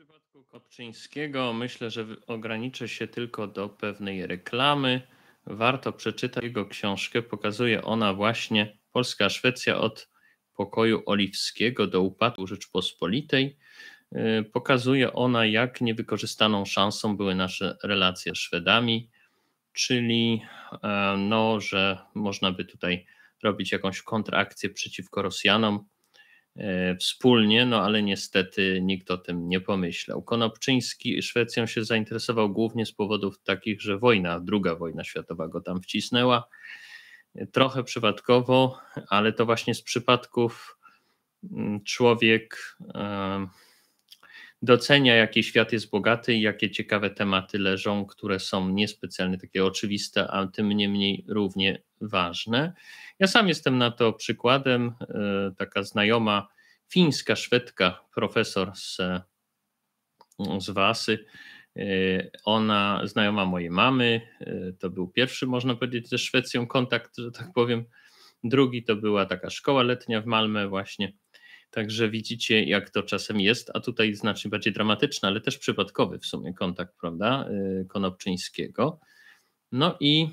przypadku Kopczyńskiego myślę, że ograniczę się tylko do pewnej reklamy. Warto przeczytać jego książkę. Pokazuje ona właśnie Polska Szwecja od pokoju oliwskiego do upadku Rzeczpospolitej. Y, pokazuje ona, jak niewykorzystaną szansą były nasze relacje z Szwedami, czyli e, no, że można by tutaj robić jakąś kontrakcję przeciwko Rosjanom, E, wspólnie, no ale niestety nikt o tym nie pomyślał. Konopczyński Szwecją się zainteresował głównie z powodów takich, że wojna, druga wojna światowa go tam wcisnęła. E, trochę przypadkowo, ale to właśnie z przypadków mm, człowiek e, docenia, jaki świat jest bogaty i jakie ciekawe tematy leżą, które są niespecjalnie takie oczywiste, a tym niemniej równie ważne. Ja sam jestem na to przykładem. E, taka znajoma fińska, szwedka, profesor z, mm, z Wasy, e, ona, znajoma mojej mamy, e, to był pierwszy, można powiedzieć, ze Szwecją kontakt, że tak powiem. Drugi to była taka szkoła letnia w Malmę, właśnie. Także widzicie, jak to czasem jest, a tutaj znacznie bardziej dramatyczny, ale też przypadkowy w sumie kontakt, prawda, Konopczyńskiego. No i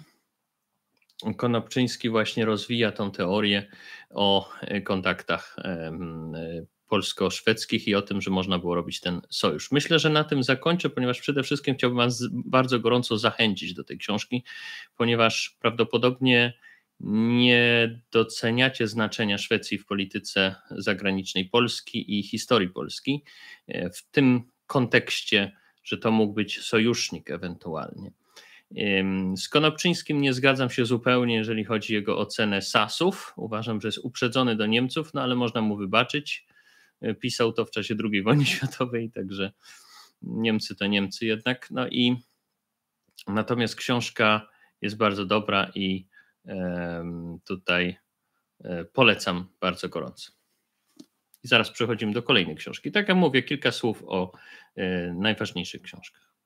Konopczyński właśnie rozwija tą teorię o e, kontaktach e, e, polsko-szwedzkich i o tym, że można było robić ten sojusz. Myślę, że na tym zakończę, ponieważ przede wszystkim chciałbym Was bardzo gorąco zachęcić do tej książki, ponieważ prawdopodobnie nie doceniacie znaczenia Szwecji w polityce zagranicznej Polski i historii Polski w tym kontekście, że to mógł być sojusznik ewentualnie. Z Konopczyńskim nie zgadzam się zupełnie, jeżeli chodzi o jego ocenę Sasów. Uważam, że jest uprzedzony do Niemców, no ale można mu wybaczyć. E, pisał to w czasie II wojny światowej, także Niemcy to Niemcy jednak. No i natomiast książka jest bardzo dobra i tutaj e, polecam bardzo gorąco. I zaraz przechodzimy do kolejnej książki. Tak jak mówię, kilka słów o e, najważniejszych książkach.